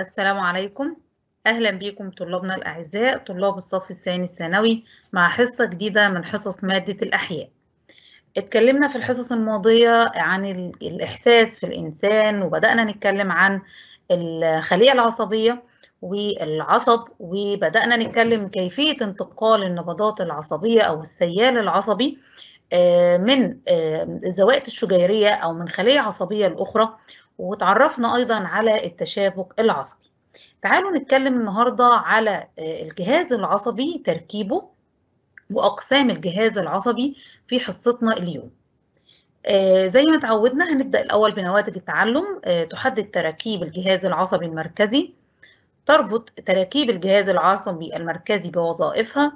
السلام عليكم أهلا بكم طلابنا الأعزاء طلاب الصف الثاني الثانوي مع حصة جديدة من حصص مادة الأحياء اتكلمنا في الحصص الماضية عن الإحساس في الإنسان وبدأنا نتكلم عن الخلية العصبية والعصب وبدأنا نتكلم كيفية انتقال النبضات العصبية أو السيال العصبي آه، من آه، الزوائد الشجيرية أو من خلية عصبية لأخرى وتعرفنا أيضا على التشابك العصبي تعالوا نتكلم النهاردة على آه، الجهاز العصبي تركيبه وأقسام الجهاز العصبي في حصتنا اليوم آه، زي ما تعودنا هنبدأ الأول بنواتج التعلم آه، تحدد تراكيب الجهاز العصبي المركزي تربط تراكيب الجهاز العصبي المركزي بوظائفها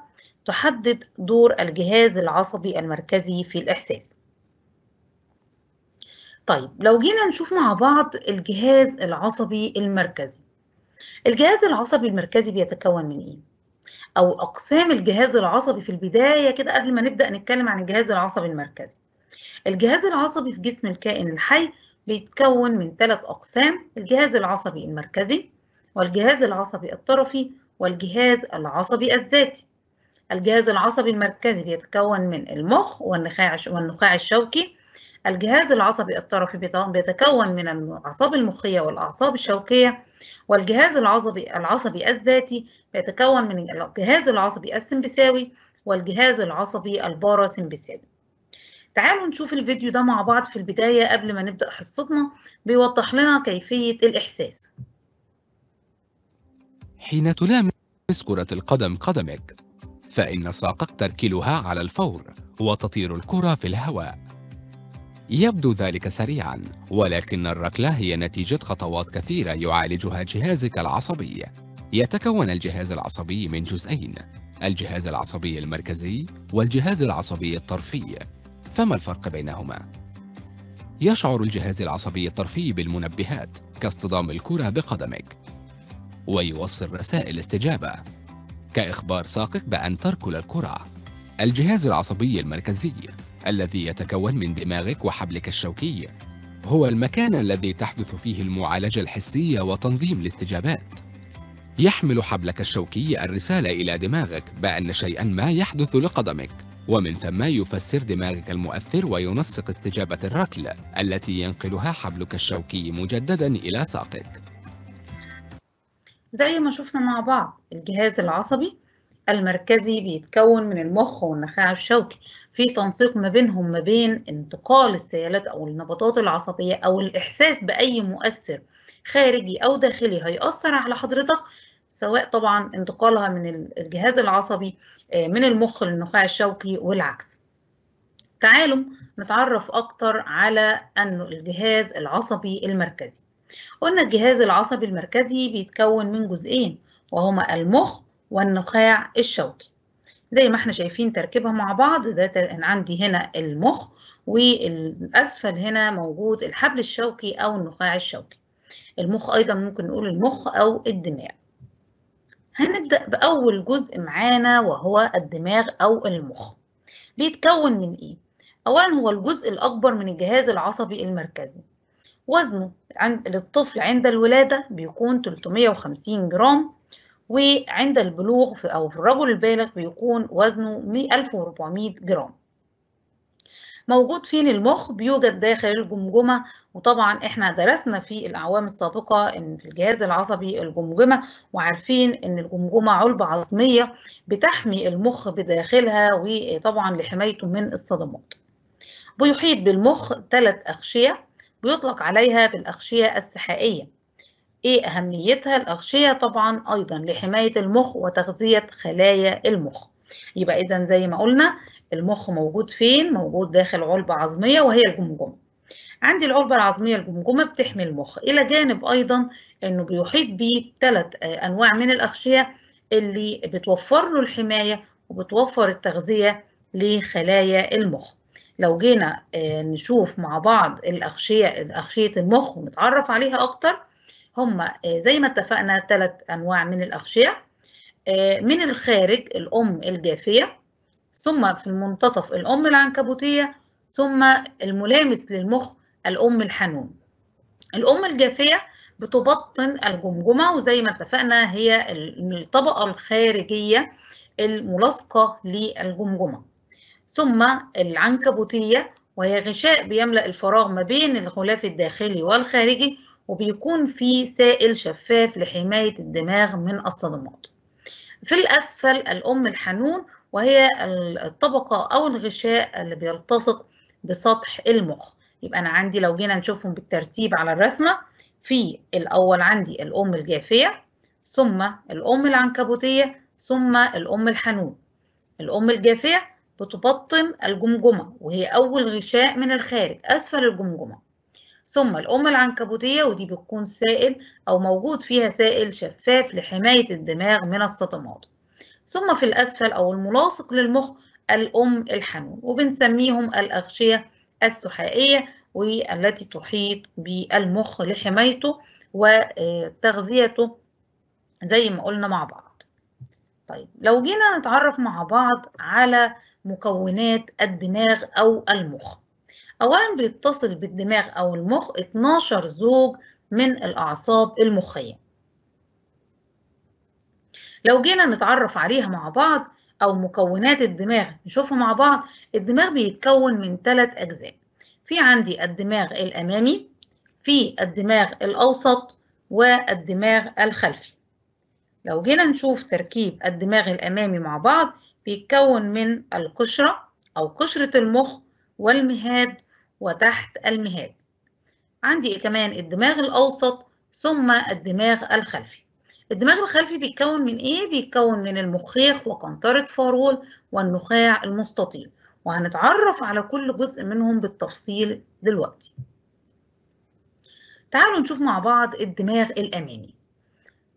تحدد دور الجهاز العصبي المركزي في الإحساس طيب لو جينا نشوف مع بعض الجهاز العصبي المركزي الجهاز العصبي المركزي بيتكون من ايه او اقسام الجهاز العصبي في البدايه كده قبل ما نبدا نتكلم عن الجهاز العصبي المركزي الجهاز العصبي في جسم الكائن الحي بيتكون من ثلاث اقسام الجهاز العصبي المركزي والجهاز العصبي الطرفي والجهاز العصبي الذاتي الجهاز العصبي المركزي بيتكون من المخ والنخاع والنخاع الشوكي الجهاز العصبي الطرفي بيتكون من الأعصاب المخية والأعصاب الشوكية والجهاز العصبي العصبي الذاتي بيتكون من الجهاز العصبي السمبساوي والجهاز العصبي الباراسمبساوي تعالوا نشوف الفيديو ده مع بعض في البداية قبل ما نبدأ حصتنا بيوضح لنا كيفية الإحساس حين تلامس كرة القدم قدمك فإن ساقك تركلها على الفور وتطير الكرة في الهواء يبدو ذلك سريعا ولكن الركلة هي نتيجة خطوات كثيرة يعالجها جهازك العصبي يتكون الجهاز العصبي من جزئين الجهاز العصبي المركزي والجهاز العصبي الطرفي فما الفرق بينهما؟ يشعر الجهاز العصبي الطرفي بالمنبهات كاصطدام الكرة بقدمك ويوصل رسائل استجابة كإخبار ساقك بأن تركل الكرة الجهاز العصبي المركزي الذي يتكون من دماغك وحبلك الشوكي هو المكان الذي تحدث فيه المعالجة الحسية وتنظيم الاستجابات يحمل حبلك الشوكي الرسالة إلى دماغك بأن شيئا ما يحدث لقدمك ومن ثم يفسر دماغك المؤثر وينسق استجابة الركل التي ينقلها حبلك الشوكي مجددا إلى ساقك زي ما شفنا مع بعض الجهاز العصبي المركزي بيتكون من المخ والنخاع الشوكي في تنسيق ما بينهم ما بين انتقال السيالات أو النبضات العصبية أو الإحساس بأي مؤثر خارجي أو داخلي هيأثر على حضرتك سواء طبعا انتقالها من الجهاز العصبي آه، من المخ للنخاع الشوكي والعكس تعالوا نتعرف أكتر على أنه الجهاز العصبي المركزي قلنا الجهاز العصبي المركزي بيتكون من جزئين وهما المخ والنخاع الشوكي زي ما احنا شايفين تركيبها مع بعض ده عندي هنا المخ والأسفل هنا موجود الحبل الشوكي أو النخاع الشوكي المخ أيضا ممكن نقول المخ أو الدماغ هنبدأ بأول جزء معانا وهو الدماغ أو المخ بيتكون من إيه؟ أولا هو الجزء الأكبر من الجهاز العصبي المركزي وزنه عند للطفل عند الولادة بيكون 350 جرام وعند البلوغ في أو في الرجل البالغ بيكون وزنه 1400 جرام موجود فين المخ بيوجد داخل الجمجمة وطبعا احنا درسنا في الأعوام السابقة ان في الجهاز العصبي الجمجمة وعارفين ان الجمجمة علبة عظمية بتحمي المخ بداخلها وطبعا لحمايته من الصدمات بيحيط بالمخ ثلاث أغشية بيطلق عليها بالأغشية السحائية ايه اهميتها الاغشيه طبعا ايضا لحمايه المخ وتغذيه خلايا المخ يبقى اذا زي ما قلنا المخ موجود فين موجود داخل علبه عظميه وهي الجمجمه عندي العلبه العظميه الجمجمه بتحمي المخ الى جانب ايضا انه بيحيط بيه ثلاث آه، انواع من الاغشيه اللي بتوفر له الحمايه وبتوفر التغذيه لخلايا المخ لو جينا آه، نشوف مع بعض الاغشيه اغشيه المخ ونتعرف عليها اكتر هم آه، زي ما اتفقنا ثلاث انواع من الاغشيه آه، من الخارج الام الجافيه ثم في المنتصف الام العنكبوتيه ثم الملامس للمخ الام الحنون الام الجافيه بتبطن الجمجمه وزي ما اتفقنا هي الطبقه الخارجيه الملاصقه للجمجمه ثم العنكبوتيه وهي غشاء بيملا الفراغ ما بين الغلاف الداخلي والخارجي وبيكون في سائل شفاف لحماية الدماغ من الصدمات في الأسفل الأم الحنون وهي الطبقة أو الغشاء اللي بيلتصق بسطح المخ يبقى أنا عندي لو جينا نشوفهم بالترتيب على الرسمة في الأول عندي الأم الجافية ثم الأم العنكبوتية ثم الأم الحنون الأم الجافية بتبطن الجمجمة وهي أول غشاء من الخارج أسفل الجمجمة ثم الأم العنكبوتية ودي بتكون سائل أو موجود فيها سائل شفاف لحماية الدماغ من الصدمات ثم في الأسفل أو الملاصق للمخ الأم الحنون وبنسميهم الأغشية السحائية والتي تحيط بالمخ لحمايته وتغذيته زي ما قلنا مع بعض طيب لو جينا نتعرف مع بعض على مكونات الدماغ أو المخ أولا بيتصل بالدماغ أو المخ 12 زوج من الأعصاب المخية لو جينا نتعرف عليها مع بعض أو مكونات الدماغ نشوفها مع بعض الدماغ بيتكون من ثلاث أجزاء في عندي الدماغ الأمامي في الدماغ الأوسط والدماغ الخلفي لو جينا نشوف تركيب الدماغ الأمامي مع بعض بيتكون من القشرة أو قشرة المخ والمهاد وتحت المهاد عندي كمان الدماغ الأوسط ثم الدماغ الخلفي الدماغ الخلفي بيتكون من إيه؟ بيتكون من المخيخ وقنطرة فارول والنخاع المستطيل وهنتعرف على كل جزء منهم بالتفصيل دلوقتي تعالوا نشوف مع بعض الدماغ الأمامي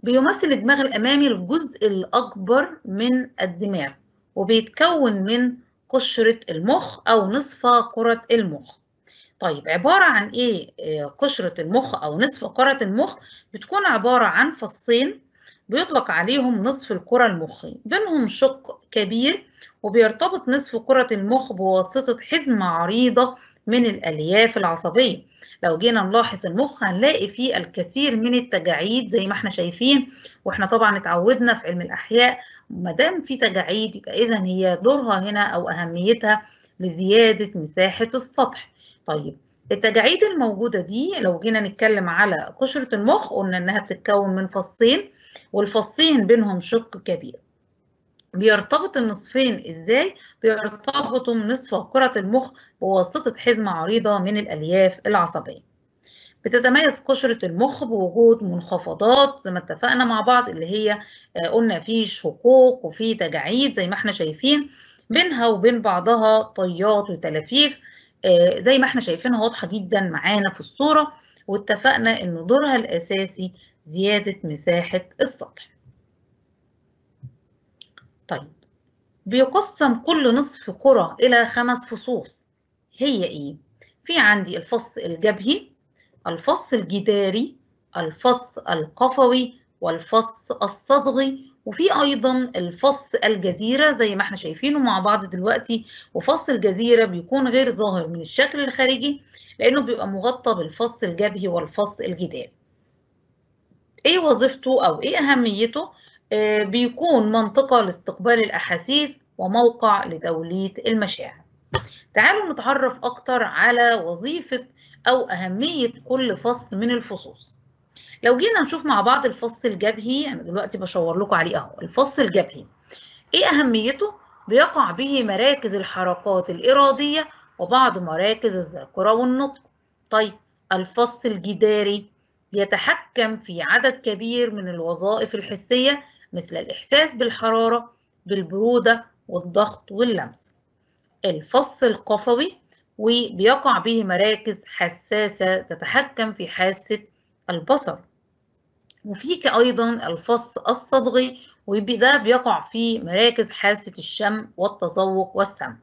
بيمثل الدماغ الأمامي الجزء الأكبر من الدماغ وبيتكون من قشرة المخ أو نصف كرة المخ طيب عبارة عن إيه آه، قشرة المخ أو نصف كرة المخ بتكون عبارة عن فصين بيطلق عليهم نصف الكرة المخية بينهم شق كبير وبيرتبط نصف كرة المخ بواسطة حزمة عريضة من الألياف العصبية لو جينا نلاحظ المخ هنلاقي فيه الكثير من التجاعيد زي ما احنا شايفين واحنا طبعا اتعودنا في علم الأحياء ما دام في تجاعيد يبقى إذا هي دورها هنا أو أهميتها لزيادة مساحة السطح طيب التجاعيد الموجودة دي لو جينا نتكلم على قشرة المخ قلنا إنها بتتكون من فصين والفصين بينهم شق كبير بيرتبط النصفين إزاي؟ بيرتبطوا نصف كرة المخ بواسطة حزمة عريضة من الألياف العصبية بتتميز قشرة المخ بوجود منخفضات زي ما اتفقنا مع بعض اللي هي آه، قلنا في شقوق وفي تجاعيد زي ما احنا شايفين بينها وبين بعضها طيات وتلافيف آه، زي ما احنا شايفينها واضحة جدا معانا في الصورة واتفقنا ان دورها الاساسي زيادة مساحة السطح طيب بيقسم كل نصف كرة إلى خمس فصوص هي إيه؟ في عندي الفص الجبهي الفص الجداري الفص القفوي والفص الصدغي وفي ايضا الفص الجزيره زي ما احنا شايفينه مع بعض دلوقتي وفص الجزيره بيكون غير ظاهر من الشكل الخارجي لانه بيبقى مغطى بالفص الجبهي والفص الجداري ايه وظيفته او ايه اهميته آه بيكون منطقه لاستقبال الاحاسيس وموقع لتوليد المشاعر تعالوا نتعرف اكتر على وظيفه او اهميه كل فص من الفصوص لو جينا نشوف مع بعض الفص الجبهي انا دلوقتي بشاور لكم عليه اهو الفص الجبهي ايه اهميته بيقع به مراكز الحركات الاراديه وبعض مراكز الذاكره والنطق طيب الفص الجداري بيتحكم في عدد كبير من الوظائف الحسيه مثل الاحساس بالحراره بالبروده والضغط واللمس الفص القفوي وبيقع به مراكز حساسه تتحكم في حاسه البصر وفيك أيضا الفص الصدغي وده بيقع في مراكز حاسة الشم والتذوق والسمع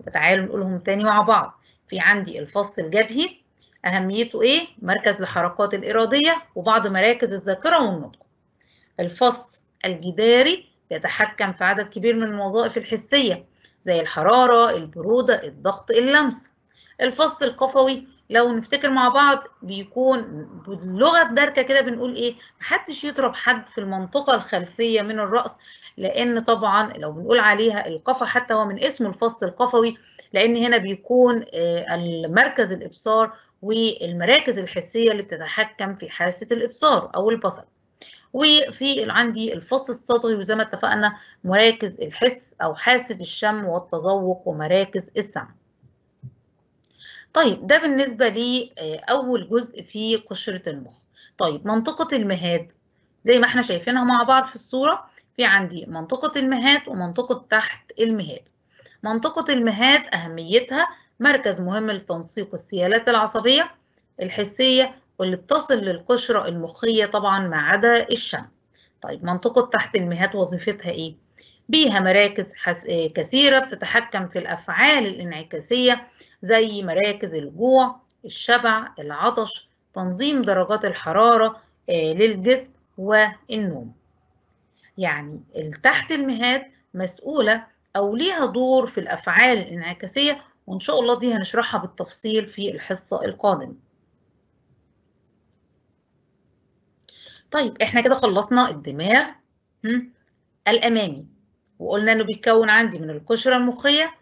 يبقى تعالوا نقولهم تاني مع بعض في عندي الفص الجبهي أهميته إيه؟ مركز الحركات الإرادية وبعض مراكز الذاكرة والنطق الفص الجداري بيتحكم في عدد كبير من الوظائف الحسية زي الحرارة، البرودة، الضغط، اللمس الفص القفوي لو نفتكر مع بعض بيكون باللغه الداركه كده بنقول ايه محدش يضرب حد في المنطقه الخلفيه من الراس لان طبعا لو بنقول عليها القفا حتى هو من اسمه الفص القفوي لان هنا بيكون آه، المركز الابصار والمراكز الحسيه اللي بتتحكم في حاسه الابصار او البصر وفي عندي الفص الصدغي وزي ما اتفقنا مراكز الحس او حاسه الشم والتذوق ومراكز السمع طيب ده بالنسبة لأول آه، جزء في قشرة المخ طيب منطقة المهاد زي ما احنا شايفينها مع بعض في الصورة في عندي منطقة المهاد ومنطقة تحت المهاد منطقة المهاد أهميتها مركز مهم لتنسيق السيالات العصبية الحسية واللي بتصل للقشرة المخية طبعا ما عدا الشم طيب منطقة تحت المهاد وظيفتها ايه؟ بيها مراكز حس... آه، كثيرة بتتحكم في الأفعال الإنعكاسية زي مراكز الجوع الشبع العطش تنظيم درجات الحرارة آه، للجسم والنوم يعني تحت المهاد مسؤولة أو ليها دور في الأفعال الانعكاسية وإن شاء الله دي هنشرحها بالتفصيل في الحصة القادمة طيب إحنا كده خلصنا الدماغ الأمامي وقلنا إنه بيتكون عندي من القشرة المخية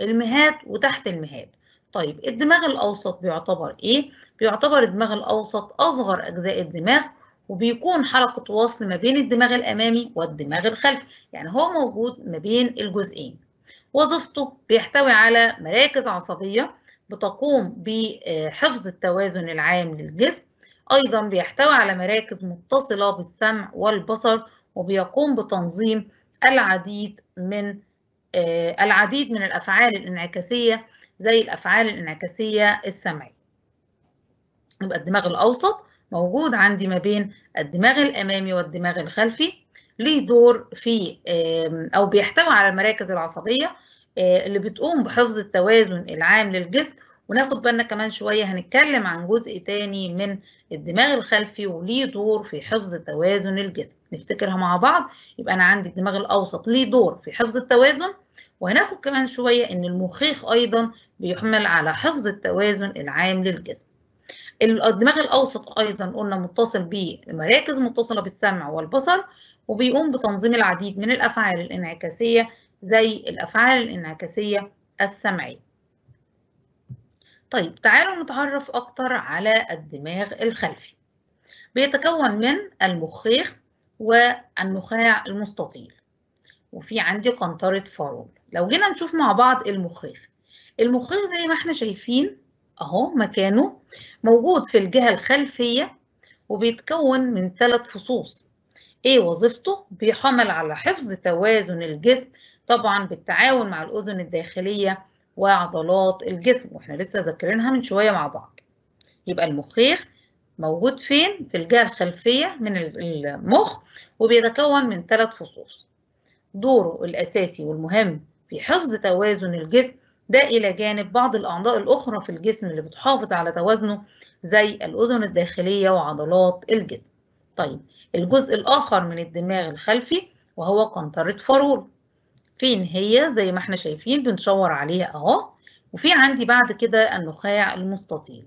المهاد وتحت المهاد طيب الدماغ الأوسط بيعتبر إيه؟ بيعتبر الدماغ الأوسط أصغر أجزاء الدماغ وبيكون حلقة وصل ما بين الدماغ الأمامي والدماغ الخلفي يعني هو موجود ما بين الجزئين وظيفته بيحتوي على مراكز عصبية بتقوم بحفظ التوازن العام للجسم أيضا بيحتوي على مراكز متصلة بالسمع والبصر وبيقوم بتنظيم العديد من آه، العديد من الأفعال الانعكاسية زي الأفعال الانعكاسية السمعية يبقى الدماغ الأوسط موجود عندي ما بين الدماغ الأمامي والدماغ الخلفي ليه دور في أو بيحتوي على المراكز العصبية آه، اللي بتقوم بحفظ التوازن العام للجسم وناخد بالنا كمان شوية هنتكلم عن جزء تاني من الدماغ الخلفي وليه دور في حفظ توازن الجسم نفتكرها مع بعض يبقى أنا عندي الدماغ الأوسط ليه دور في حفظ التوازن وهناخد كمان شوية إن المخيخ أيضا بيحمل على حفظ التوازن العام للجسم الدماغ الأوسط أيضا قلنا متصل بمراكز متصلة بالسمع والبصر وبيقوم بتنظيم العديد من الأفعال الانعكاسية زي الأفعال الانعكاسية السمعية طيب تعالوا نتعرف أكتر على الدماغ الخلفي بيتكون من المخيخ والنخاع المستطيل وفي عندي قنطرة فارول لو جينا نشوف مع بعض المخيخ المخيخ زي ما احنا شايفين اهو مكانه موجود في الجهة الخلفية وبيتكون من ثلاث فصوص ايه وظيفته بيحمل على حفظ توازن الجسم طبعا بالتعاون مع الأذن الداخلية وعضلات الجسم واحنا لسه ذاكرينها من شويه مع بعض يبقى المخيخ موجود فين في الجهه الخلفيه من المخ وبيتكون من ثلاث فصوص دوره الاساسي والمهم في حفظ توازن الجسم ده إلى جانب بعض الأعضاء الأخرى في الجسم اللي بتحافظ على توازنه زي الأذن الداخلية وعضلات الجسم. طيب الجزء الآخر من الدماغ الخلفي وهو قنطرة فارول فين هي زي ما احنا شايفين بنشاور عليها اهو وفي عندي بعد كده النخاع المستطيل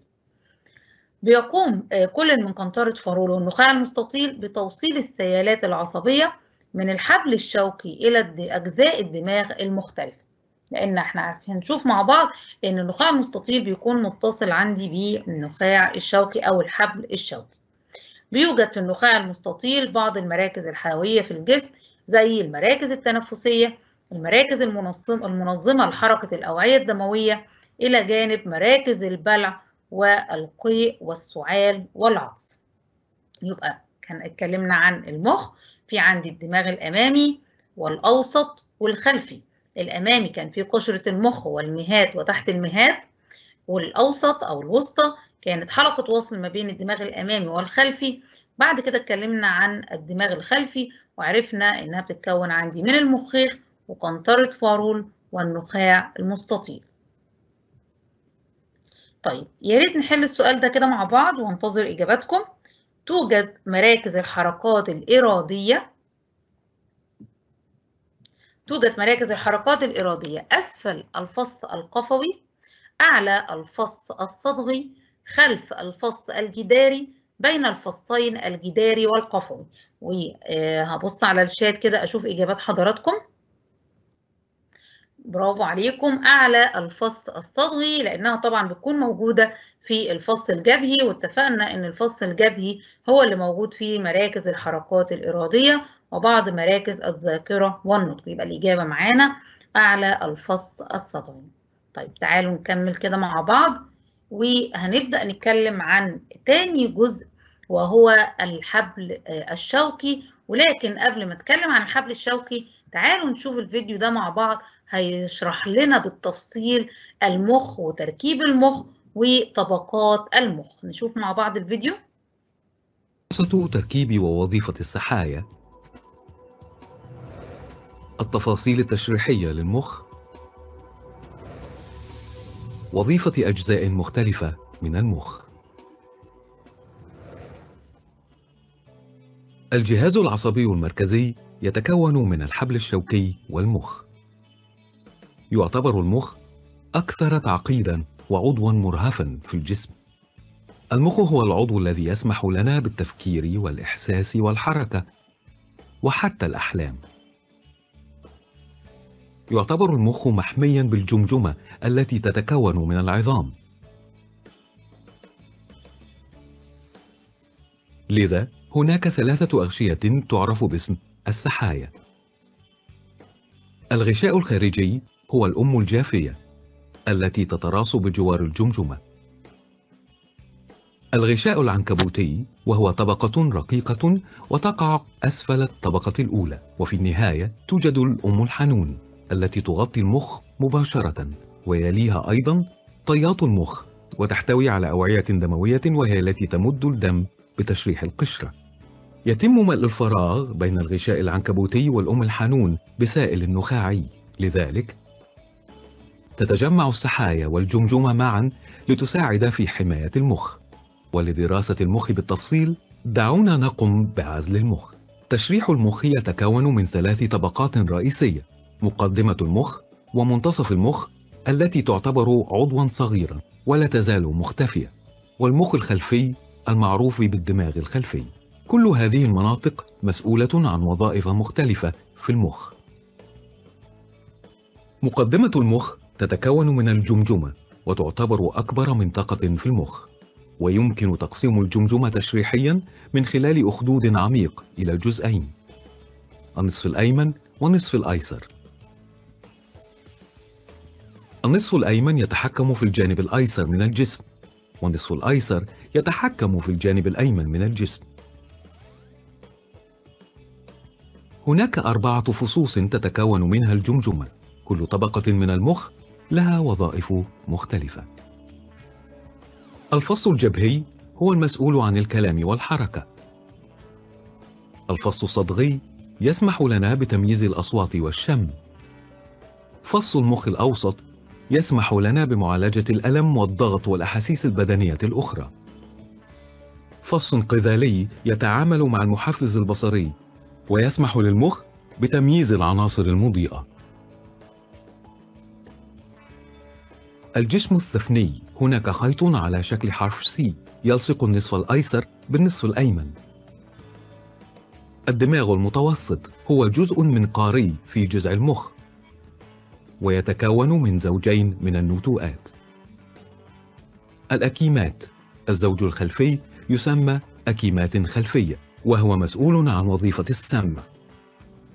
بيقوم آه، كل من قنطرة فارولو والنخاع المستطيل بتوصيل السيالات العصبية من الحبل الشوكي إلى أجزاء الدماغ المختلفة لأن احنا هنشوف مع بعض إن النخاع المستطيل بيكون متصل عندي بالنخاع الشوكي أو الحبل الشوكي بيوجد في النخاع المستطيل بعض المراكز الحيوية في الجسم زي المراكز التنفسية المراكز المنظمة لحركة الأوعية الدموية إلى جانب مراكز البلع والقيء والسعال والعطس يبقى كان اتكلمنا عن المخ في عندي الدماغ الأمامي والأوسط والخلفي الأمامي كان فيه قشرة المخ والمهات وتحت المهات والأوسط أو الوسطى كانت حلقة وصل ما بين الدماغ الأمامي والخلفي بعد كده اتكلمنا عن الدماغ الخلفي وعرفنا إنها بتتكون عندي من المخيخ وقنطرة فارول والنخاع المستطيل طيب يا ريت نحل السؤال ده كده مع بعض وانتظر إجاباتكم توجد مراكز الحركات الإرادية توجد مراكز الحركات الإرادية أسفل الفص القفوي أعلى الفص الصدغي خلف الفص الجداري بين الفصين الجداري والقفوي وهبص آه، على الشات كده أشوف إجابات حضراتكم برافو عليكم أعلى الفص الصدغي لأنها طبعا بتكون موجودة في الفص الجبهي واتفقنا إن الفص الجبهي هو اللي موجود فيه مراكز الحركات الإرادية وبعض مراكز الذاكرة والنطق يبقى الإجابة معانا أعلى الفص الصدغي طيب تعالوا نكمل كده مع بعض وهنبدأ نتكلم عن تاني جزء وهو الحبل الشوكي ولكن قبل ما اتكلم عن الحبل الشوكي تعالوا نشوف الفيديو ده مع بعض هيشرح لنا بالتفصيل المخ وتركيب المخ وطبقات المخ نشوف مع بعض الفيديو قصة تركيب ووظيفة السحايا التفاصيل التشريحية للمخ وظيفة أجزاء مختلفة من المخ الجهاز العصبي المركزي يتكون من الحبل الشوكي والمخ يعتبر المخ أكثر تعقيداً وعضواً مرهفاً في الجسم المخ هو العضو الذي يسمح لنا بالتفكير والإحساس والحركة وحتى الأحلام يعتبر المخ محمياً بالجمجمة التي تتكون من العظام لذا هناك ثلاثة أغشية تعرف باسم السحايا الغشاء الخارجي هو الأم الجافية التي تتراص بجوار الجمجمة الغشاء العنكبوتي وهو طبقة رقيقة وتقع أسفل الطبقة الأولى وفي النهاية توجد الأم الحنون التي تغطي المخ مباشرة ويليها أيضا طيات المخ وتحتوي على أوعية دموية وهي التي تمد الدم بتشريح القشرة يتم ملء الفراغ بين الغشاء العنكبوتي والأم الحنون بسائل نخاعي لذلك تتجمع السحايا والجمجمة معا لتساعد في حماية المخ ولدراسة المخ بالتفصيل دعونا نقم بعزل المخ تشريح المخ يتكون من ثلاث طبقات رئيسية مقدمة المخ ومنتصف المخ التي تعتبر عضوا صغيرا ولا تزال مختفية والمخ الخلفي المعروف بالدماغ الخلفي كل هذه المناطق مسؤولة عن وظائف مختلفة في المخ مقدمة المخ تتكون من الجمجمة وتعتبر أكبر منطقة في المخ ويمكن تقسيم الجمجمة تشريحيا من خلال أخدود عميق إلى جزئين النصف الأيمن والنصف الأيسر النصف الأيمن يتحكم في الجانب الأيسر من الجسم والنصف الأيسر يتحكم في الجانب الأيمن من الجسم هناك أربعة فصوص تتكون منها الجمجمة كل طبقة من المخ لها وظائف مختلفة الفص الجبهي هو المسؤول عن الكلام والحركة الفص الصدغي يسمح لنا بتمييز الأصوات والشم فص المخ الأوسط يسمح لنا بمعالجة الألم والضغط والأحاسيس البدنية الأخرى فص قذالي يتعامل مع المحفز البصري ويسمح للمخ بتمييز العناصر المضيئة. الجسم الثفني هناك خيط على شكل حرف سي يلصق النصف الأيسر بالنصف الأيمن. الدماغ المتوسط هو جزء منقاري في جذع المخ ويتكون من زوجين من النتوءات. الأكيمات الزوج الخلفي يسمى أكيمات خلفية وهو مسؤول عن وظيفة السم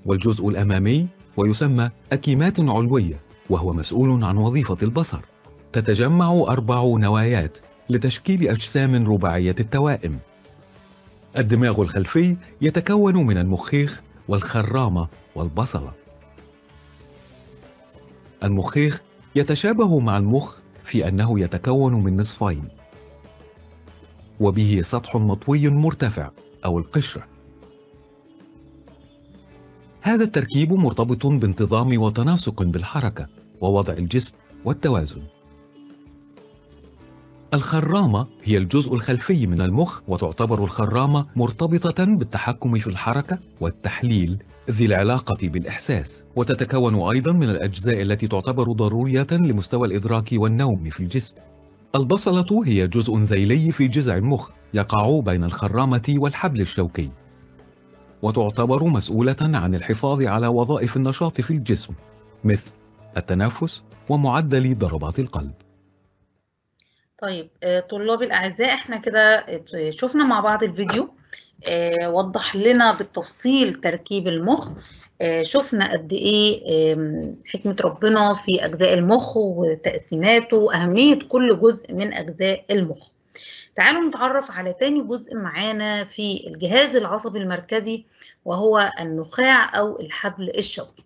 والجزء الأمامي ويسمى أكيمات علوية وهو مسؤول عن وظيفة البصر تتجمع أربع نوايات لتشكيل أجسام رباعية التوائم الدماغ الخلفي يتكون من المخيخ والخرامة والبصلة المخيخ يتشابه مع المخ في أنه يتكون من نصفين وبه سطح مطوي مرتفع أو القشرة هذا التركيب مرتبط بانتظام وتناسق بالحركة ووضع الجسم والتوازن الخرامة هي الجزء الخلفي من المخ وتعتبر الخرامة مرتبطة بالتحكم في الحركة والتحليل ذي العلاقة بالإحساس وتتكون أيضا من الأجزاء التي تعتبر ضرورية لمستوى الإدراك والنوم في الجسم البصلة هي جزء ذيلي في جذع المخ يقع بين الخرامة والحبل الشوكي وتعتبر مسؤولة عن الحفاظ على وظائف النشاط في الجسم مثل التنفس ومعدل ضربات القلب طيب آه، طلاب الأعزاء احنا كده شفنا مع بعض الفيديو آه، وضح لنا بالتفصيل تركيب المخ آه، شفنا قد ايه حكمه ربنا في اجزاء المخ وتقسيماته واهميه كل جزء من اجزاء المخ تعالوا نتعرف على تاني جزء معانا في الجهاز العصبي المركزي وهو النخاع او الحبل الشوكي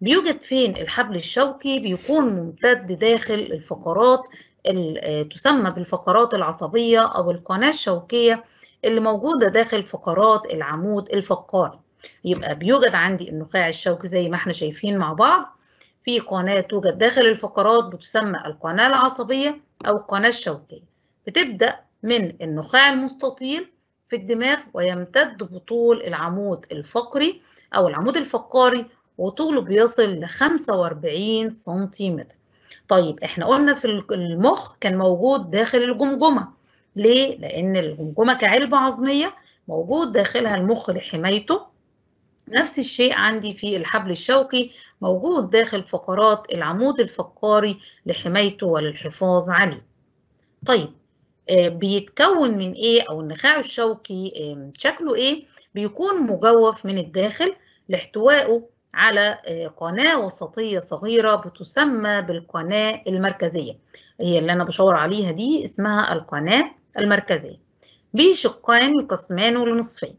بيوجد فين الحبل الشوكي بيكون ممتد داخل الفقرات آه، تسمى بالفقرات العصبيه او القناه الشوكيه اللي موجوده داخل فقرات العمود الفقري يبقى بيوجد عندي النخاع الشوكي زي ما احنا شايفين مع بعض في قناة توجد داخل الفقرات بتسمى القناة العصبية أو القناة الشوكية بتبدأ من النخاع المستطيل في الدماغ ويمتد بطول العمود الفقري أو العمود الفقاري وطوله بيصل ل 45 سنتيمتر طيب احنا قلنا في المخ كان موجود داخل الجمجمة ليه؟ لأن الجمجمة كعلبة عظمية موجود داخلها المخ لحمايته نفس الشيء عندي في الحبل الشوكي موجود داخل فقرات العمود الفقاري لحمايته وللحفاظ عليه. طيب آه، بيتكون من ايه او النخاع الشوكي شكله ايه؟ بيكون مجوف من الداخل لاحتوائه على آه، قناة وسطية صغيرة بتسمى بالقناة المركزية هي اللي أنا بشاور عليها دي اسمها القناة المركزية بشقين يقسمانه لنصفين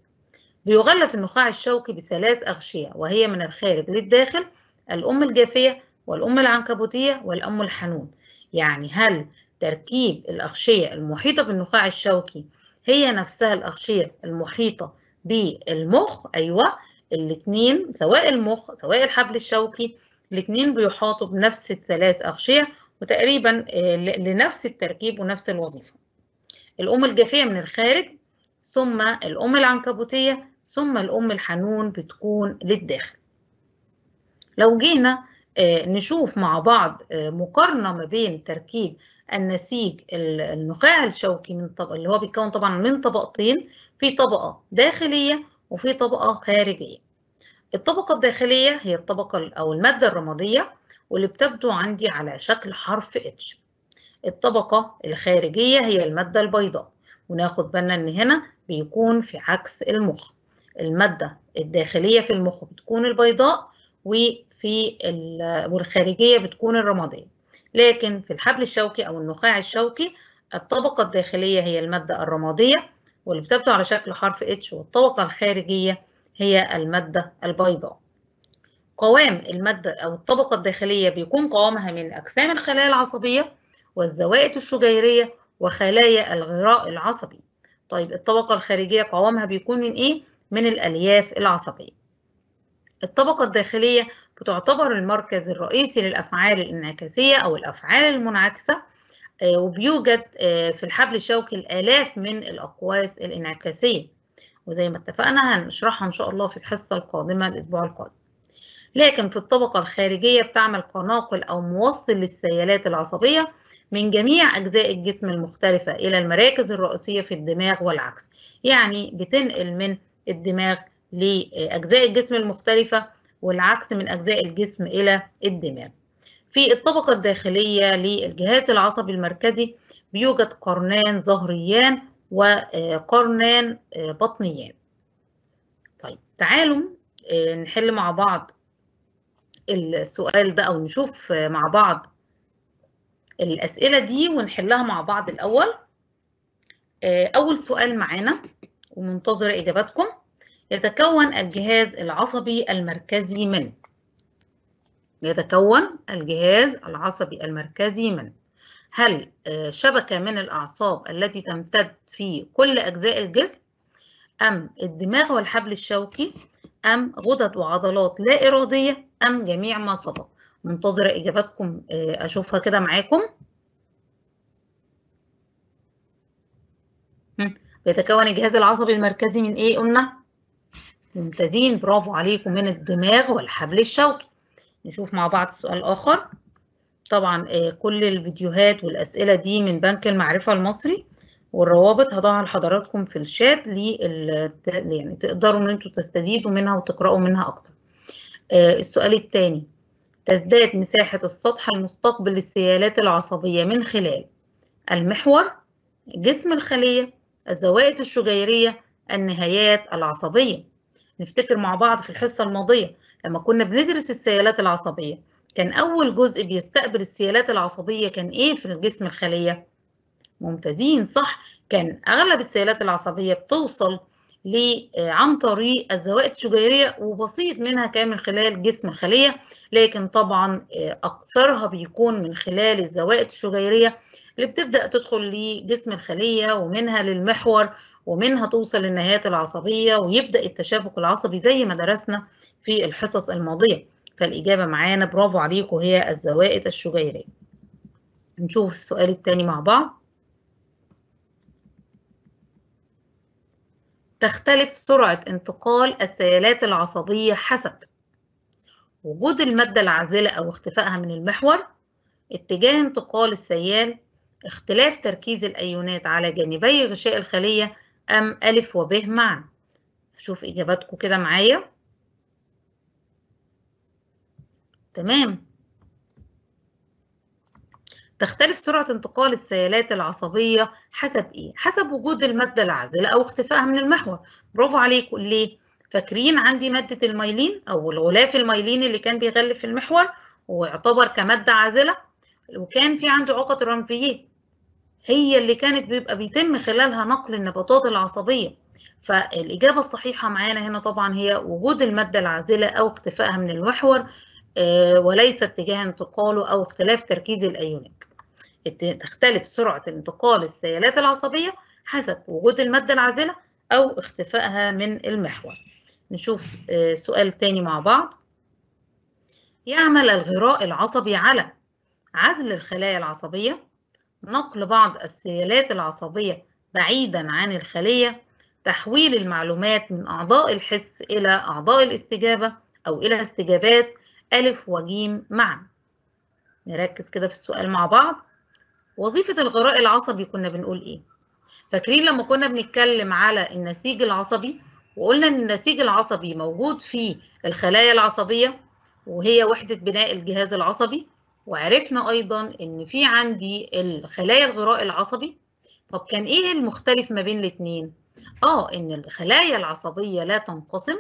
بيغلف النخاع الشوكي بثلاث أغشية وهي من الخارج للداخل الأم الجافية والأم العنكبوتية والأم الحنون يعني هل تركيب الأغشية المحيطة بالنخاع الشوكي هي نفسها الأغشية المحيطة بالمخ أيوة الاتنين سواء المخ سواء الحبل الشوكي الاتنين بيحاطوا بنفس الثلاث أغشية وتقريبا آه، لنفس التركيب ونفس الوظيفة الأم الجافية من الخارج ثم الأم العنكبوتية ثم الأم الحنون بتكون للداخل لو جينا آه، نشوف مع بعض آه، مقارنة ما بين تركيب النسيج النخاع الشوكي من طبق اللي هو بيتكون طبعا من طبقتين في طبقة داخلية وفي طبقة خارجية الطبقة الداخلية هي الطبقة أو المادة الرمادية واللي بتبدو عندي على شكل حرف اتش الطبقة الخارجية هي المادة البيضاء وناخد بالنا ان هنا بيكون في عكس المخ المادة الداخلية في المخ بتكون البيضاء وفي والخارجية بتكون الرمادية لكن في الحبل الشوكي أو النخاع الشوكي الطبقة الداخلية هي المادة الرمادية واللي بتبدو على شكل حرف اتش والطبقة الخارجية هي المادة البيضاء قوام المادة أو الطبقة الداخلية بيكون قوامها من أجسام الخلايا العصبية والزوائد الشجيرية وخلايا الغراء العصبي طيب الطبقة الخارجية قوامها بيكون من إيه؟ من الألياف العصبية الطبقة الداخلية بتعتبر المركز الرئيسي للأفعال الانعكاسية أو الأفعال المنعكسة آه، وبيوجد آه، في الحبل الشوكي الآلاف من الأقواس الانعكاسية وزي ما اتفقنا هنشرحها إن شاء الله في الحصة القادمة الأسبوع القادم لكن في الطبقة الخارجية بتعمل قناقل أو موصل للسيالات العصبية من جميع أجزاء الجسم المختلفة إلى المراكز الرئيسية في الدماغ والعكس يعني بتنقل من الدماغ لأجزاء الجسم المختلفة والعكس من أجزاء الجسم إلى الدماغ في الطبقة الداخلية للجهاز العصبي المركزي بيوجد قرنان ظهريان وقرنان بطنيان طيب تعالوا آه، نحل مع بعض السؤال ده أو نشوف مع بعض الأسئلة دي ونحلها مع بعض الأول آه، أول سؤال معانا ومنتظرة إجاباتكم يتكون الجهاز العصبي المركزي من يتكون الجهاز العصبي المركزي من هل آه، شبكة من الأعصاب التي تمتد في كل أجزاء الجسم أم الدماغ والحبل الشوكي أم غدد وعضلات لا إرادية أم جميع ما سبق منتظرة إجاباتكم آه، أشوفها كده معاكم بيتكون الجهاز العصبي المركزي من ايه قلنا ممتازين برافو عليكم من الدماغ والحبل الشوكي نشوف مع بعض سؤال اخر طبعا آه، كل الفيديوهات والاسئله دي من بنك المعرفه المصري والروابط هضعها لحضراتكم في الشات لل يعني تقدروا ان انتوا تستزيدوا منها وتقراوا منها اكتر آه، السؤال الثاني تزداد مساحه السطح المستقبل للسيالات العصبيه من خلال المحور جسم الخليه الزوائد الشجيرية النهايات العصبية نفتكر مع بعض في الحصة الماضية لما كنا بندرس السيالات العصبية كان أول جزء بيستقبل السيالات العصبية كان إيه في الجسم الخلية؟ ممتازين صح كان أغلب السيالات العصبية بتوصل ليه آه، عن طريق الزوائد الشجيرية وبسيط منها كان من خلال جسم الخلية لكن طبعا آه، أكثرها بيكون من خلال الزوائد الشجيرية اللي بتبدأ تدخل لجسم الخلية ومنها للمحور ومنها توصل للنهايات العصبية ويبدأ التشابك العصبي زي ما درسنا في الحصص الماضية فالإجابة معانا برافو عليكم هي الزوائد الشجيرية نشوف السؤال التاني مع بعض تختلف سرعة انتقال السيالات العصبية حسب وجود المادة العازلة أو اختفائها من المحور اتجاه انتقال السيال اختلاف تركيز الأيونات على جانبي غشاء الخلية أم ألف ب معا أشوف إجاباتكم كده معايا تمام تختلف سرعة انتقال السيالات العصبية حسب إيه؟ حسب وجود المادة العازلة أو اختفائها من المحور، برافو عليكم ليه؟ فاكرين عندي مادة الميلين أو الغلاف الميلين اللي كان بيغلف المحور ويعتبر كمادة عازلة وكان في عنده عقد رامبليه هي اللي كانت بيبقى بيتم خلالها نقل النباتات العصبية فالإجابة الصحيحة معانا هنا طبعا هي وجود المادة العازلة أو اختفائها من المحور آه، وليس اتجاه انتقاله أو اختلاف تركيز الأيونات تختلف سرعة انتقال السيالات العصبية حسب وجود المادة العازلة أو اختفائها من المحور نشوف آه، سؤال تاني مع بعض يعمل الغراء العصبي على عزل الخلايا العصبية نقل بعض السيالات العصبية بعيدا عن الخلية تحويل المعلومات من أعضاء الحس إلى أعضاء الاستجابة أو إلى استجابات ألف وجيم معا نركز كده في السؤال مع بعض وظيفة الغراء العصبي كنا بنقول إيه؟ فاكرين لما كنا بنتكلم على النسيج العصبي وقلنا إن النسيج العصبي موجود فيه الخلايا العصبية وهي وحدة بناء الجهاز العصبي وعرفنا أيضا إن في عندي الخلايا الغراء العصبي طب كان إيه المختلف ما بين الاتنين؟ آه إن الخلايا العصبية لا تنقسم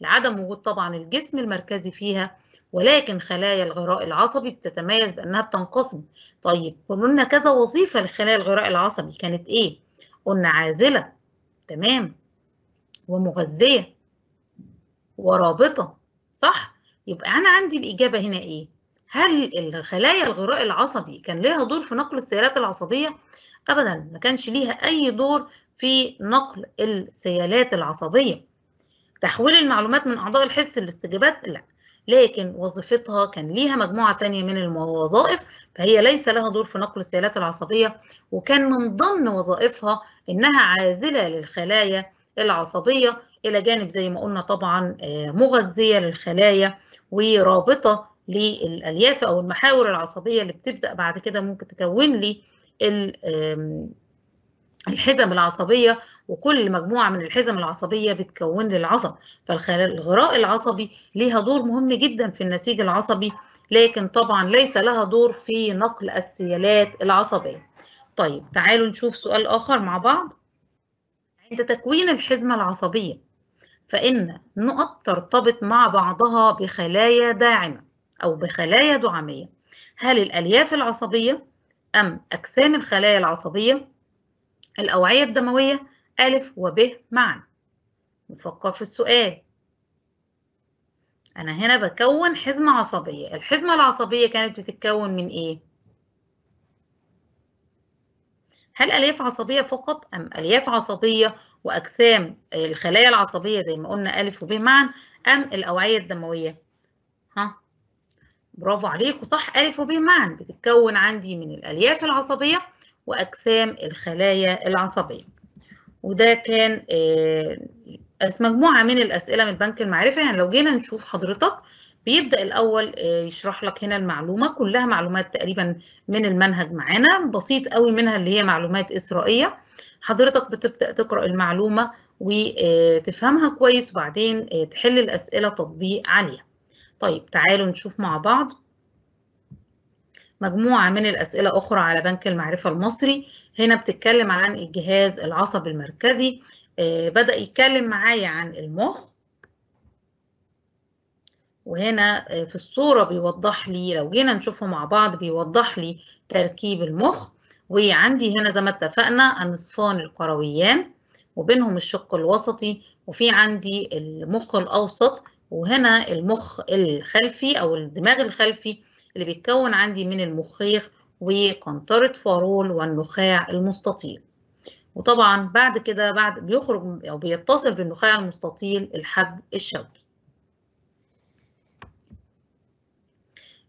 لعدم وجود طبعا الجسم المركزي فيها ولكن خلايا الغراء العصبي بتتميز بأنها بتنقسم طيب قلنا كذا وظيفة لخلايا الغراء العصبي كانت إيه؟ قلنا عازلة تمام ومغذية ورابطة صح؟ يبقى أنا عندي الإجابة هنا إيه؟ هل الخلايا الغراء العصبي كان لها دور في نقل السيالات العصبية؟ أبدا ما كانش ليها أي دور في نقل السيالات العصبية تحويل المعلومات من أعضاء الحس لاستجابات لا لكن وظيفتها كان ليها مجموعة تانية من الوظائف فهي ليس لها دور في نقل السيالات العصبية وكان من ضمن وظائفها إنها عازلة للخلايا العصبية إلى جانب زي ما قلنا طبعا آه، مغذية للخلايا ورابطة للألياف أو المحاور العصبية اللي بتبدأ بعد كده ممكن تكون لي الحزم العصبية وكل مجموعة من الحزم العصبية بتكون للعصب فالغراء العصبي ليها دور مهم جدا في النسيج العصبي لكن طبعا ليس لها دور في نقل السيالات العصبية طيب تعالوا نشوف سؤال آخر مع بعض عند تكوين الحزمة العصبية فإن نقط ترتبط مع بعضها بخلايا داعمة أو بخلايا دعامية هل الألياف العصبية أم أجسام الخلايا العصبية الأوعية الدموية أ وب معا نفكر في السؤال أنا هنا بكون حزمة عصبية الحزمة العصبية كانت بتتكون من إيه؟ هل ألياف عصبية فقط أم ألياف عصبية وأجسام الخلايا العصبية زي ما قلنا أ وب معا أم الأوعية الدموية؟ ها؟ برافو عليك وصح أ وب معا بتتكون عندي من الألياف العصبية وأجسام الخلايا العصبية وده كان آه، مجموعة من الأسئلة من بنك المعرفة يعني لو جينا نشوف حضرتك بيبدأ الأول آه، يشرح لك هنا المعلومة كلها معلومات تقريبا من المنهج معانا بسيط قوي منها اللي هي معلومات إسرائية حضرتك بتبدأ تقرأ المعلومة وتفهمها آه، كويس وبعدين تحل الأسئلة تطبيق عليها طيب تعالوا نشوف مع بعض مجموعة من الأسئلة أخرى على بنك المعرفة المصري هنا بتتكلم عن الجهاز العصبي المركزي آه، بدأ يتكلم معايا عن المخ وهنا آه، في الصورة بيوضح لي لو جينا نشوفه مع بعض بيوضح لي تركيب المخ وعندي هنا زي ما اتفقنا النصفان الكرويان وبينهم الشق الوسطي وفي عندي المخ الأوسط وهنا المخ الخلفي أو الدماغ الخلفي اللي بيتكون عندي من المخيخ وقنطرة فارول والنخاع المستطيل وطبعا بعد كده بعد بيخرج او بيتصل بالنخاع المستطيل الحبل الشوكي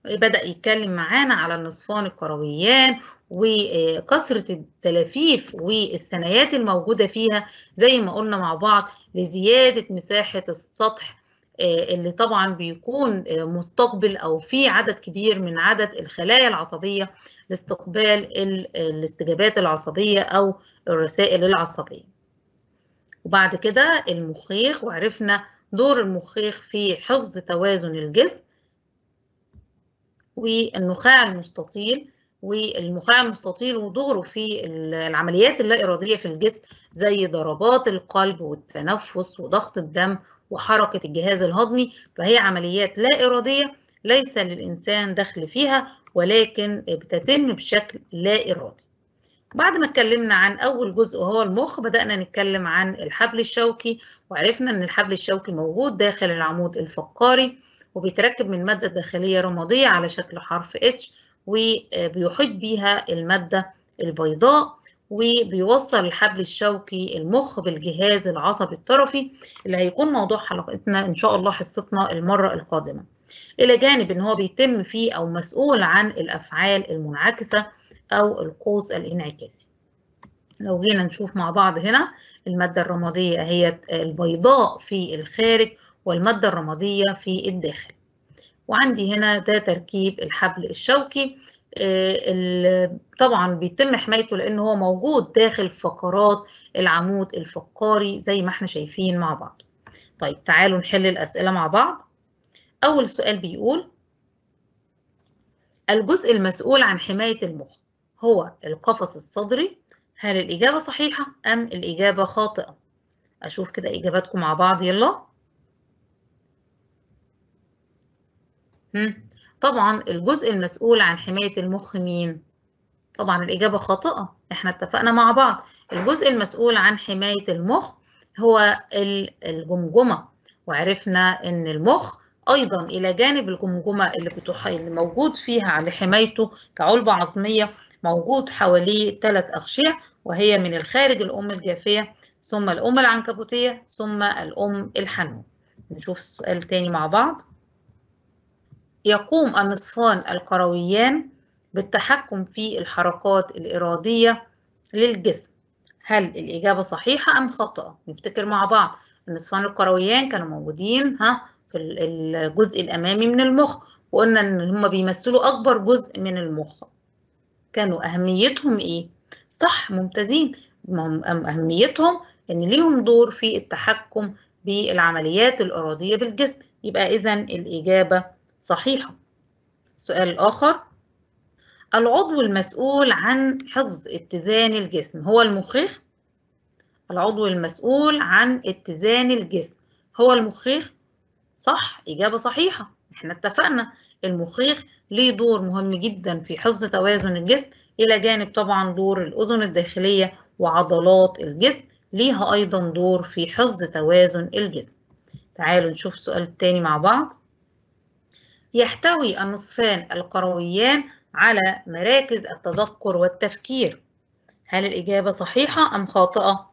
بدأ يتكلم معانا على النصفان الكرويان وكثرة التلافيف والثنايات الموجودة فيها زي ما قلنا مع بعض لزيادة مساحة السطح آه، اللي طبعا بيكون آه، مستقبل او في عدد كبير من عدد الخلايا العصبيه لاستقبال آه، الاستجابات العصبيه او الرسائل العصبيه. وبعد كده المخيخ وعرفنا دور المخيخ في حفظ توازن الجسم والنخاع المستطيل والنخاع المستطيل ودوره في العمليات اللا إرادية في الجسم زي ضربات القلب والتنفس وضغط الدم وحركة الجهاز الهضمي فهي عمليات لا إرادية ليس للإنسان دخل فيها ولكن بتتم بشكل لا إرادي بعد ما اتكلمنا عن أول جزء وهو المخ بدأنا نتكلم عن الحبل الشوكي وعرفنا أن الحبل الشوكي موجود داخل العمود الفقاري وبيتركب من مادة داخلية رمادية على شكل حرف H وبيحيط بيها المادة البيضاء وبيوصل الحبل الشوكي المخ بالجهاز العصبي الطرفي اللي هيكون موضوع حلقتنا ان شاء الله حصتنا المره القادمه الى جانب ان هو بيتم فيه او مسؤول عن الافعال المنعكسه او القوس الانعكاسي لو جينا نشوف مع بعض هنا الماده الرماديه هي البيضاء في الخارج والماده الرماديه في الداخل وعندي هنا ده تركيب الحبل الشوكي آه، طبعا بيتم حمايته لان هو موجود داخل فقرات العمود الفقاري زي ما احنا شايفين مع بعض طيب تعالوا نحل الاسئله مع بعض اول سؤال بيقول الجزء المسؤول عن حمايه المخ هو القفص الصدري هل الاجابه صحيحه ام الاجابه خاطئه اشوف كده اجاباتكم مع بعض يلا طبعا الجزء المسؤول عن حماية المخ مين؟ طبعا الإجابة خاطئة احنا اتفقنا مع بعض الجزء المسؤول عن حماية المخ هو الجمجمة وعرفنا ان المخ ايضا الى جانب الجمجمه اللي, اللي موجود فيها لحمايته كعلبه عظميه موجود حواليه ثلاث اغشيه وهي من الخارج الام الجافيه ثم الام العنكبوتيه ثم الام الحنون نشوف السؤال تاني مع بعض يقوم النصفان القرويان بالتحكم في الحركات الإرادية للجسم هل الإجابة صحيحة أم خطأ؟ نفتكر مع بعض النصفان القرويان كانوا موجودين ها في الجزء الأمامي من المخ وقلنا إن هما بيمثلوا أكبر جزء من المخ كانوا أهميتهم إيه؟ صح ممتازين أهميتهم إن ليهم دور في التحكم بالعمليات الإرادية بالجسم يبقى إذا الإجابة صحيحة سؤال الآخر العضو المسؤول عن حفظ اتزان الجسم هو المخيخ العضو المسؤول عن اتزان الجسم هو المخيخ صح إجابة صحيحة احنا اتفقنا المخيخ ليه دور مهم جدا في حفظ توازن الجسم إلى جانب طبعا دور الأذن الداخلية وعضلات الجسم ليها أيضا دور في حفظ توازن الجسم تعالوا نشوف السؤال التاني مع بعض يحتوي النصفان القرويان على مراكز التذكر والتفكير هل الإجابة صحيحة أم خاطئة؟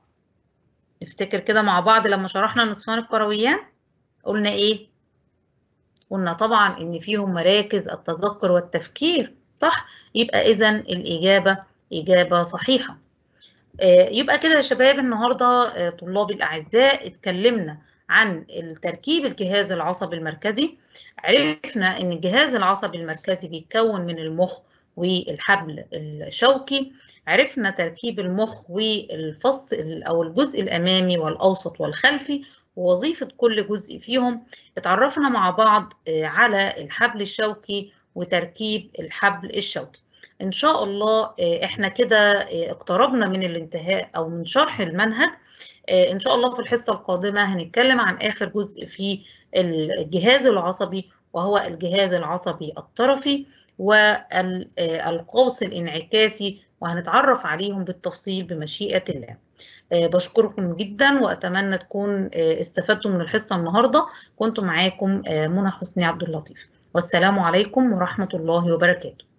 نفتكر كده مع بعض لما شرحنا النصفان القرويان قلنا إيه؟ قلنا طبعا إن فيهم مراكز التذكر والتفكير صح؟ يبقى إذا الإجابة إجابة صحيحة. آه، يبقى كده يا شباب النهارده آه، طلابي الأعزاء اتكلمنا عن تركيب الجهاز العصبي المركزي عرفنا ان الجهاز العصبي المركزي بيتكون من المخ والحبل الشوكي عرفنا تركيب المخ والفص او الجزء الامامي والاوسط والخلفي ووظيفه كل جزء فيهم اتعرفنا مع بعض آه، على الحبل الشوكي وتركيب الحبل الشوكي ان شاء الله آه، احنا كده آه، اقتربنا من الانتهاء او من شرح المنهج آه، ان شاء الله في الحصه القادمه هنتكلم عن اخر جزء في الجهاز العصبي وهو الجهاز العصبي الطرفي والقوس الانعكاسي وهنتعرف عليهم بالتفصيل بمشيئه الله آه، بشكركم جدا واتمنى تكون آه، استفدتوا من الحصه النهارده كنت معاكم منى حسني عبد اللطيف والسلام عليكم ورحمه الله وبركاته